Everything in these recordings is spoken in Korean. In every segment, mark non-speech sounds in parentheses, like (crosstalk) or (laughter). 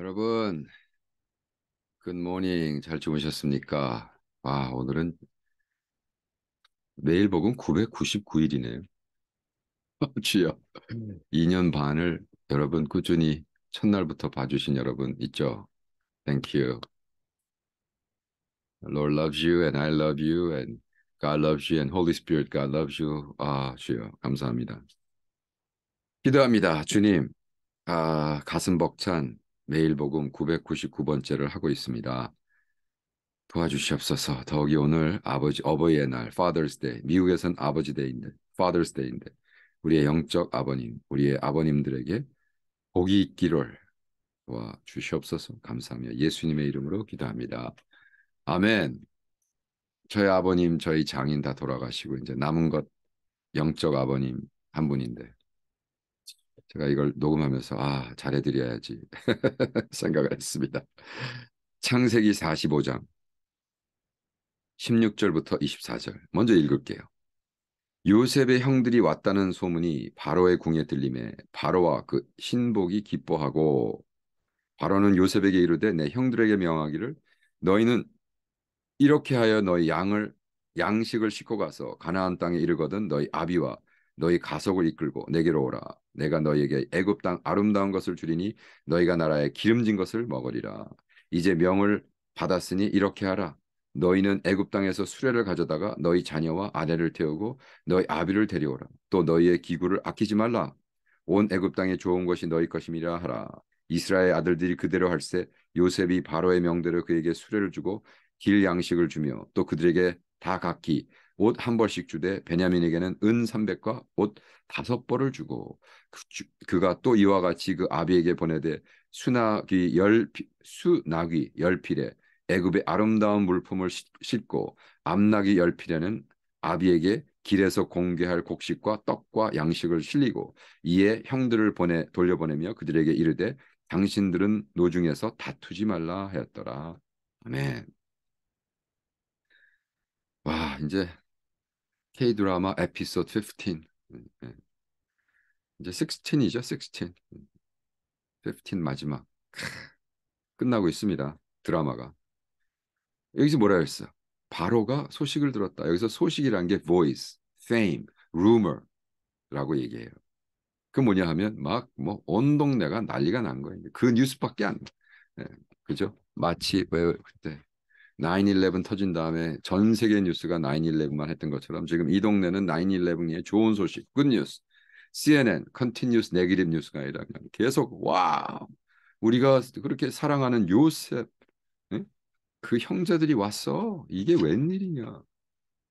여러분, 굿모닝. 잘 주무셨습니까? 와, 오늘은 매일 복음 999일이네요. 주여, 2년 반을 여러분 꾸준히 첫날부터 봐주신 여러분 있죠? Thank you. Lord loves you and I love you and God loves you and Holy Spirit God loves you. 아, 주여, 감사합니다. 기도합니다. 주님, 아, 가슴 벅찬 매일 복음 999번째를 하고 있습니다. 도와주시옵소서. 더욱이 오늘 아버지 어버이의 날 Father's Day 미국에선 아버지 데이인데 Father's Day인데 우리의 영적 아버님, 우리의 아버님들에게 복이 있기를 도와주시옵소서. 감사하며 예수님의 이름으로 기도합니다. 아멘. 저희 아버님, 저희 장인 다 돌아가시고 이제 남은 것 영적 아버님 한 분인데 제가 이걸 녹음하면서 아 잘해드려야지 (laughs) 생각을 했습니다. 창세기 45장 16절부터 24절 먼저 읽을게요. 요셉의 형들이 왔다는 소문이 바로의 궁에 들림에 바로와 그 신복이 기뻐하고 바로는 요셉에게 이르되 내 형들에게 명하기를 너희는 이렇게 하여 너희 양을 양식을 싣고 가서 가나안 땅에 이르거든 너희 아비와 너희 가속을 이끌고 내게로 오라. 내가 너희에게 애굽 땅 아름다운 것을 주리니 너희가 나라에 기름진 것을 먹으리라. 이제 명을 받았으니 이렇게 하라. 너희는 애굽 땅에서 수레를 가져다가 너희 자녀와 아내를 태우고 너희 아비를 데려오라. 또 너희의 기구를 아끼지 말라. 온 애굽 땅에 좋은 것이 너희 것임이라 하라. 이스라엘 아들들이 그대로 할세 요셉이 바로의 명대로 그에게 수레를 주고 길 양식을 주며 또 그들에게 다 각기 옷한 벌씩 주되 베냐민에게는 은 300과 옷 다섯 벌을 주고 그, 가또 이와 같이 그 아비에게 보내되 수나귀 열 수나귀 열 필에 애굽의 아름다운 물품을 싣고 암나귀 열 필에는 아비에게 길에서 공개할 곡식과 떡과 양식을 실리고 이에 형들을 보내 돌려보내며 그들에게 이르되 당신들은 노중에서 다투지 말라 하였더라. 아멘. 와 이제 K 드라마 에피소드 15. 이제 16이죠, 16. 15 마지막. 끝나고 있습니다. 드라마가. 여기서 뭐라 그랬어? 바로가 소식을 들었다. 여기서 소식이란 게 voice, fame, rumor라고 얘기해요. 그 뭐냐 하면 막 뭐 온 동네가 난리가 난 거예요. 그 뉴스밖에 안. 네, 그죠? 마치 왜 그때 9-11 터진 다음에 전 세계 뉴스가 9-11만 했던 것처럼 지금 이 동네는 9-11의 좋은 소식, 굿뉴스, CNN, 컨티뉴스, 네기립 뉴스가 아니라 그냥 계속 와 우리가 그렇게 사랑하는 요셉 응? 그 형제들이 왔어. 이게 웬일이냐.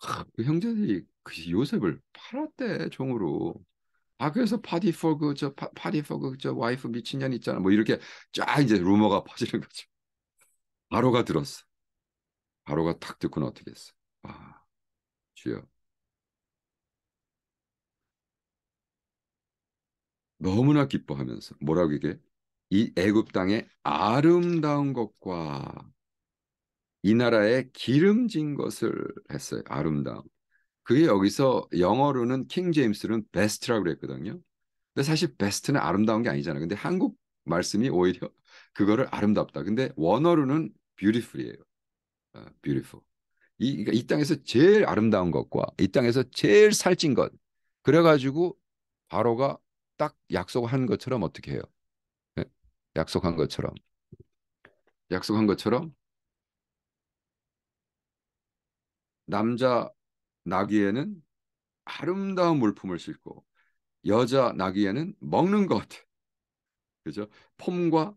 하, 그 형제들이 그 요셉을 팔았대 종으로. 아 그래서 파디퍼 그저 파디퍼 그저 와이프 미친년 있잖아. 뭐 이렇게 쫙 이제 루머가 퍼지는 거죠. 바로가 들었어. 바로가 탁 듣고는 어떻게 했어? 아, 주여. 너무나 기뻐하면서 뭐라고 이게 이 애굽 땅의 아름다운 것과 이 나라의 기름진 것을 했어요. 아름다움. 그게 여기서 영어로는 킹 제임스는 베스트라고 그랬거든요. 근데 사실 베스트는 아름다운 게 아니잖아요. 근데 한국 말씀이 오히려 그거를 아름답다. 근데 원어로는 뷰티풀이에요. 어, beautiful. 이, 그러니까 이 땅에서 제일 아름다운 것과 이 땅에서 제일 살찐 것. 그래가지고 바로가 딱 약속한 것처럼 어떻게 해요? 네? 약속한 것처럼. 약속한 것처럼 남자 나귀에는 아름다운 물품을 싣고 여자 나귀에는 먹는 것. 그죠? 폼과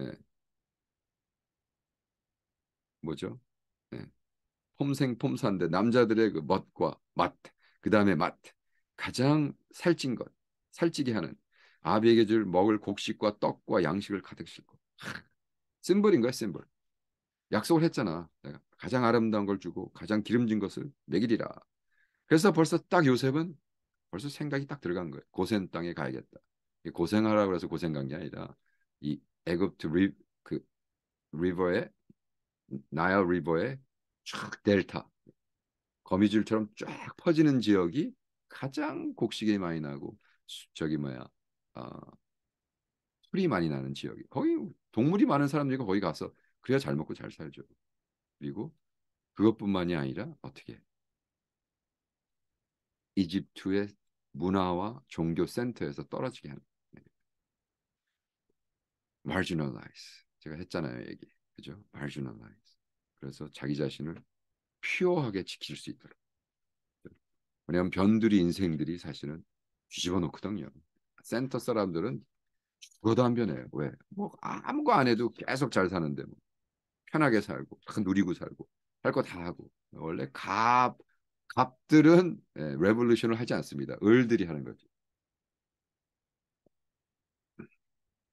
예, 뭐죠? 네. 폼생 폼사인데 남자들의 그 멋과 맛, 그 다음에 맛, 가장 살찐 것, 살찌게 하는 아비에게 줄 먹을 곡식과 떡과 양식을 가득 싣고 심볼인 거야 심볼. 약속을 했잖아. 내가 가장 아름다운 걸 주고 가장 기름진 것을 먹이리라. 그래서 벌써 딱 요셉은 벌써 생각이 딱 들어간 거예요. 고센 땅에 가야겠다. 고생하라 그래서 고생 간게 아니라 이 애굽 그 리버의 나야 리버의 쫙 델타 거미줄처럼 쫙 퍼지는 지역이 가장 곡식이 많이 나고 저기 뭐야 아, 어, 풀이 많이 나는 지역이 거기 동물이 많은 사람들이 거기 가서 그래야 잘 먹고 잘 살죠. 그리고 그것뿐만이 아니라 어떻게 이집트의 문화와 종교 센터에서 떨어지게 하는 네. marginalize 제가 했잖아요 얘기 그죠? m a r g i n a l i z e 그래서 자기 자신을 퓨어하게 지킬 수 있도록. 왜냐하면 변두리 인생들이 사실은 뒤집어 놓거든요. 센터 사람들은 죽어도 안 변해요. 왜? 뭐 아무거 안 해도 계속 잘 사는데 뭐. 편하게 살고 다 누리고 살고 할 거 다 하고 원래 갑 갑들은 예, 레볼루션을 하지 않습니다. 을들이 하는 거죠.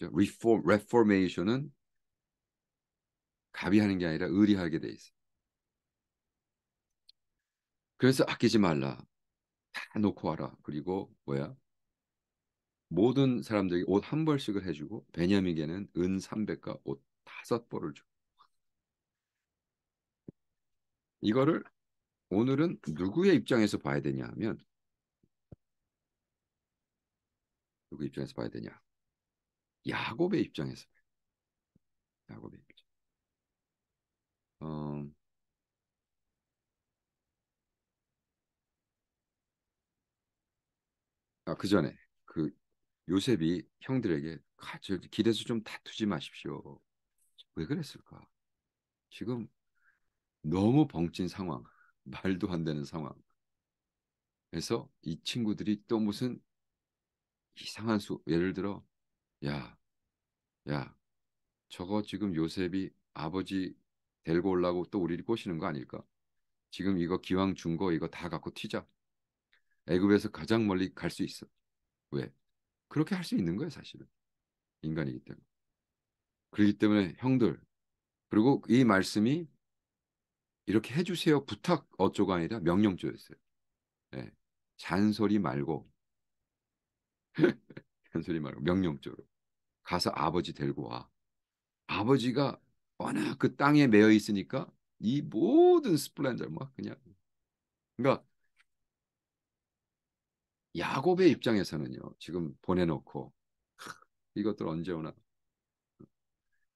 리포 레포메이션은 갑이 하는게 아니라 의리하게 돼 있어. 그래서 아끼지 말라. 다 놓고 와라. 그리고 뭐야? 모든 사람들에게 옷한 벌씩을 해주고 베냐민에게는 은 300과 옷 다섯 벌을 줘. 이거를 오늘은 누구의 입장에서 봐야 되냐 하면 누구 입장에서 봐야 되냐? 야곱의 입장에서 야곱의 입장. 어, 아, 그 전에 그 요셉이 형들에게 가, 저, 길에서 좀 다투지 마십시오. 왜 그랬을까? 지금 너무 벙찐 상황, 말도 안 되는 상황. 그래서 이 친구들이 또 무슨 이상한 수, 예를 들어, 야, 야, 저거 지금 요셉이 아버지 데리고 오려고또 우리를 꼬시는 거 아닐까? 지금 이거 기왕 준 거 이거 다 갖고 튀자. 애굽에서 가장 멀리 갈 수 있어. 왜? 그렇게 할 수 있는 거야 사실은. 인간이기 때문에. 그렇기 때문에 형들 그리고 이 말씀이 이렇게 해주세요 부탁 어쩌고 아니라 명령조였어요. 네. 잔소리 말고 (laughs) 잔소리 말고 명령조로 가서 아버지 데리고 와. 아버지가 워낙 그 땅에 매여 있으니까 이 모든 스플렌더 막 그냥 그러니까 야곱의 입장에서는요 지금 보내놓고 이것들 언제 오나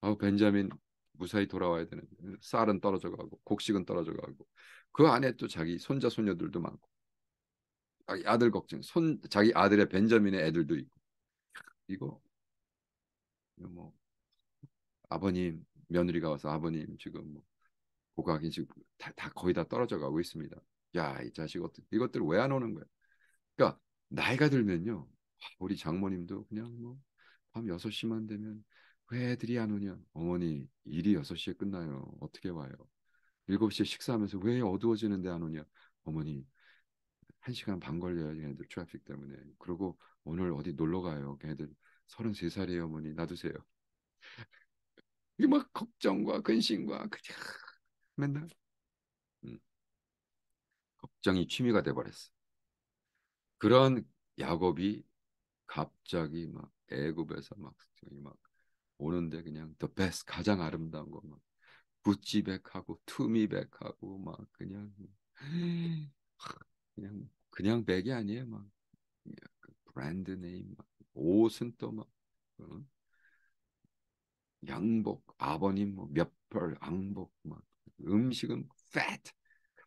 아 벤자민 무사히 돌아와야 되는데 쌀은 떨어져 가고 곡식은 떨어져 가고 그 안에 또 자기 손자 손녀들도 많고 아, 아들 걱정 손 자기 아들의 벤자민의 애들도 있고 이거 뭐 아버님 며느리가 와서 아버님 지금 뭐 고각이 지금 다, 다 거의 다 떨어져 가고 있습니다. 야 이 자식 어떻 이것들 왜 안 오는 거야? 그러니까 나이가 들면요 아, 우리 장모님도 그냥 뭐밤 6시만 되면 왜 애들이 안 오냐? 어머니 일이 6시에 끝나요. 어떻게 와요? 7시에 식사하면서 왜 어두워지는데 안 오냐? 어머니 1시간 반 걸려요. 얘네들 트래픽 때문에. 그리고 오늘 어디 놀러 가요. 걔네들 33살이에요. 어머니 놔두세요. 이게 막 걱정과 근심과 그냥 맨날 음. 걱정이 취미가 돼버렸어. 그런 야곱이 갑자기 막 애굽에서 막 저기 막 오는데 그냥 더베스 가장 아름다운 거막 구찌백하고 투미백하고 막 그냥 그냥 그냥 백이 아니에요 막 그 브랜드 네임 막 옷은 또막 어? 양복, 아버님 뭐 몇벌 양복, 막 음식은 뭐 fat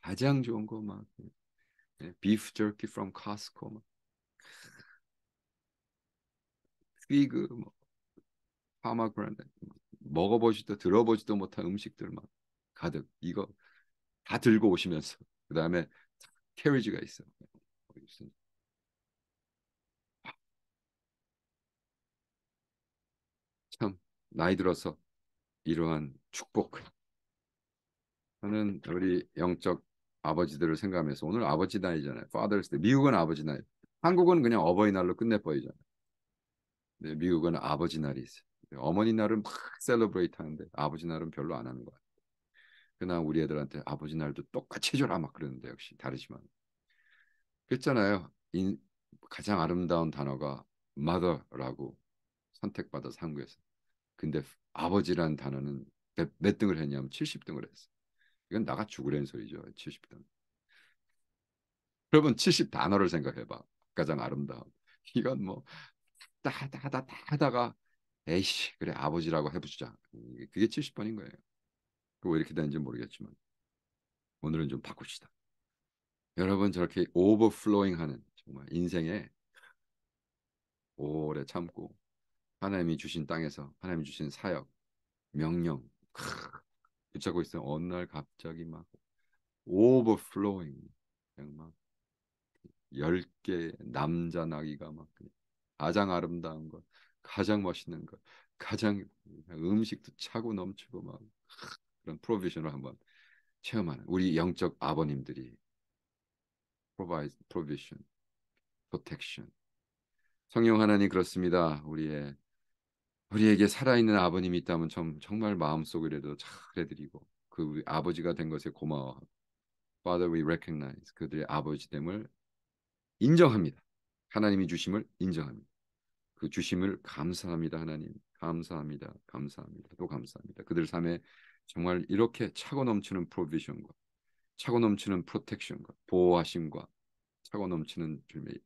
가장 좋은 거막 예, beef jerky from Costco 막 피그 뭐 파마그란데 먹어보지도 들어보지도 못한 음식들 막 가득 이거 다 들고 오시면서 그 다음에 캐리지가 있어. 나이 들어서 이러한 축복 저는 우리 영적 아버지들을 생각하면서 오늘 아버지 날이잖아요. Father's Day. 미국은 아버지 날. 한국은 그냥 어버이날로 끝내버리잖아요. 네, 미국은 아버지 날이 있어요. 네, 어머니 날은 막 셀러브레이트 하는데 아버지 날은 별로 안 하는 것 같아요. 그나 러 우리 애들한테 아버지 날도 똑같이 해줘라 막 그러는데 역시 다르지만 그랬잖아요. 인, 가장 아름다운 단어가 mother라고 선택받아서 한국에서 근데 아버지란 단어는 몇, 몇 등을 했냐면 70등을 했어. 이건 나가 죽으려는 소리죠. 70등. 여러분 70 단어를 생각해봐. 가장 아름다운. 이건 뭐다다다다 하다 하다가 에이씨 그래 아버지라고 해보자. 그게 70번인 거예요. 왜 이렇게 되는지 모르겠지만 오늘은 좀 바꿉시다. 여러분 저렇게 오버플로잉하는 정말 인생에 오래 참고 하나님이 주신 땅에서 하나님이 주신 사역, 명령 크, 붙잡고 있어요. 어느 날 갑자기 막 오버플로잉 그냥 막열개 남자 나귀가 막 가장 아름다운 것, 가장 멋있는 것, 가장 음식도 차고 넘치고 막 크, 그런 프로비전을 한번 체험하는 우리 영적 아버님들이 provide provision, protection. 성령 하나님 그렇습니다. 우리의 우리에게 살아있는 아버님이 있다면 참 정말 마음속이라도 착해드리고그 아버지가 된 것에 고마워. Father, we recognize 그들의 아버지됨을 인정합니다. 하나님이 주심을 인정합니다. 그 주심을 감사합니다, 하나님. 감사합니다, 감사합니다, 또 감사합니다. 그들 삶에 정말 이렇게 차고 넘치는 프로비션과 차고 넘치는 프로텍션과 보호하심과 차고 넘치는 주님의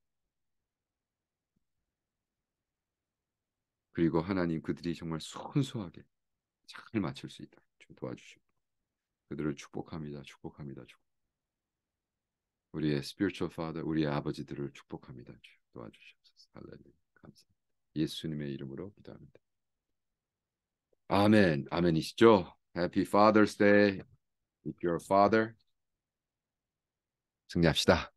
그리고 하나님 그들이 정말 순수하게 잘 맞출 수 있다. 좀 도와주시고 그들을 축복합니다. 축복합니다. 축 우리의 spiritual father, 우리의 아버지들을 축복합니다. 주 도와주시옵소서. 할렐루야. 감사합니다. 예수님의 이름으로 기도합니다. 아멘. 아멘이시죠? Happy Father's Day. If you're a father. 승리합시다.